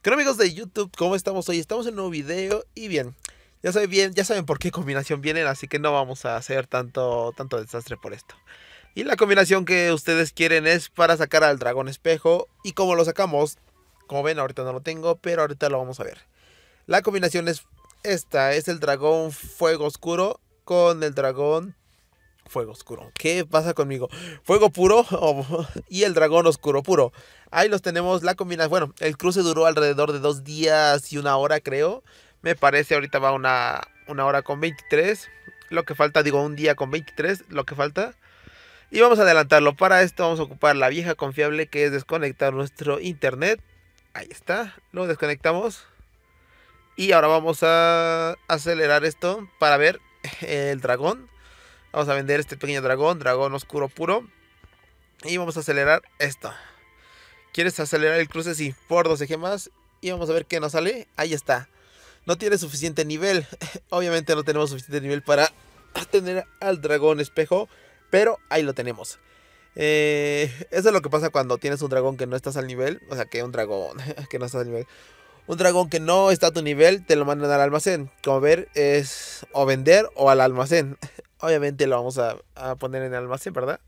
Queridos amigos de YouTube, ¿cómo estamos hoy? Estamos en un nuevo video y bien, ya saben ya saben por qué combinación vienen, así que no vamos a hacer tanto, tanto desastre por esto. Y la combinación que ustedes quieren es para sacar al dragón espejo y como lo sacamos, como ven ahorita no lo tengo, pero ahorita lo vamos a ver. La combinación es esta, es el dragón fuego oscuro con el dragón fuego oscuro. ¿Qué pasa conmigo? Fuego puro y el dragón oscuro puro. Ahí los tenemos, la combinación. Bueno, el cruce duró alrededor de dos días y una hora, creo. Me parece, ahorita va una, una hora con 23. Lo que falta, digo, un día con 23, lo que falta. Y vamos a adelantarlo. Para esto vamos a ocupar la vieja confiable que es desconectar nuestro internet. Ahí está, lo desconectamos. Y ahora vamos a acelerar esto para ver el dragón. Vamos a vender este pequeño dragón, dragón oscuro puro. Y vamos a acelerar esto. ¿Quieres acelerar el cruce? Sí, por 12 gemas. Y vamos a ver qué nos sale. Ahí está. No tiene suficiente nivel. Obviamente no tenemos suficiente nivel para tener al dragón espejo. Pero ahí lo tenemos. Eh, eso es lo que pasa cuando tienes un dragón que no estás al nivel. O sea, que un dragón que no estás al nivel. Un dragón que no está a tu nivel, te lo mandan al almacén. Como ver, es o vender o al almacén. Obviamente lo vamos a, poner en almacén, ¿verdad?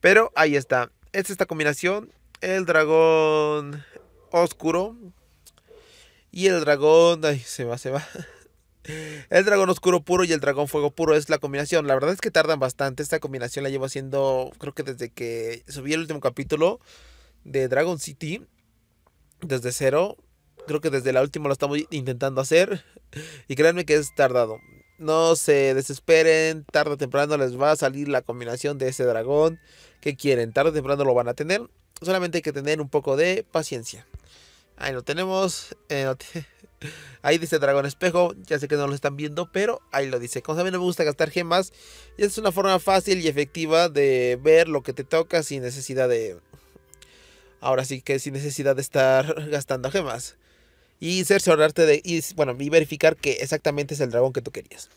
Pero ahí está. Es esta combinación. El dragón oscuro. Y el dragón... Ay, se va, se va. El dragón oscuro puro y el dragón fuego puro es la combinación. La verdad es que tardan bastante. Esta combinación la llevo haciendo, creo que desde que subí el último capítulo de Dragon City. Desde cero. Creo que desde la última lo estamos intentando hacer. Y créanme que es tardado. No se desesperen, tarde o temprano les va a salir la combinación de ese dragón que quieren. Tarde o temprano lo van a tener. Solamente hay que tener un poco de paciencia. Ahí lo tenemos. Eh, ahí dice Dragón Espejo. Ya sé que no lo están viendo, pero ahí lo dice. Como saben, no me gusta gastar gemas. Y es una forma fácil y efectiva de ver lo que te toca sin necesidad de. Ahora sí que sin necesidad de estar gastando gemas y cerciorarte de, y, bueno, y verificar que exactamente es el dragón que tú querías.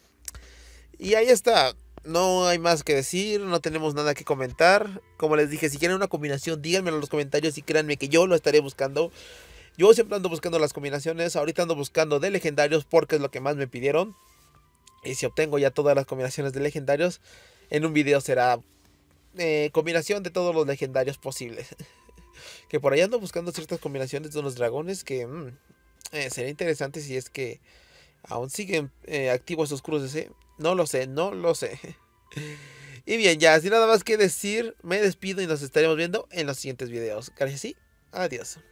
Y ahí está, no hay más que decir, no tenemos nada que comentar. Como les dije, si quieren una combinación, díganmelo en los comentarios y créanme que yo lo estaré buscando. Yo siempre ando buscando las combinaciones, ahorita ando buscando de legendarios porque es lo que más me pidieron. Y si obtengo ya todas las combinaciones de legendarios, en un video será eh, combinación de todos los legendarios posibles. que por ahí ando buscando ciertas combinaciones de unos dragones que mm, eh, sería interesante si es que aún siguen eh, activos esos cruces. No lo sé, no lo sé. y bien, ya, sin nada más que decir, me despido y nos estaremos viendo en los siguientes videos. Gracias y adiós.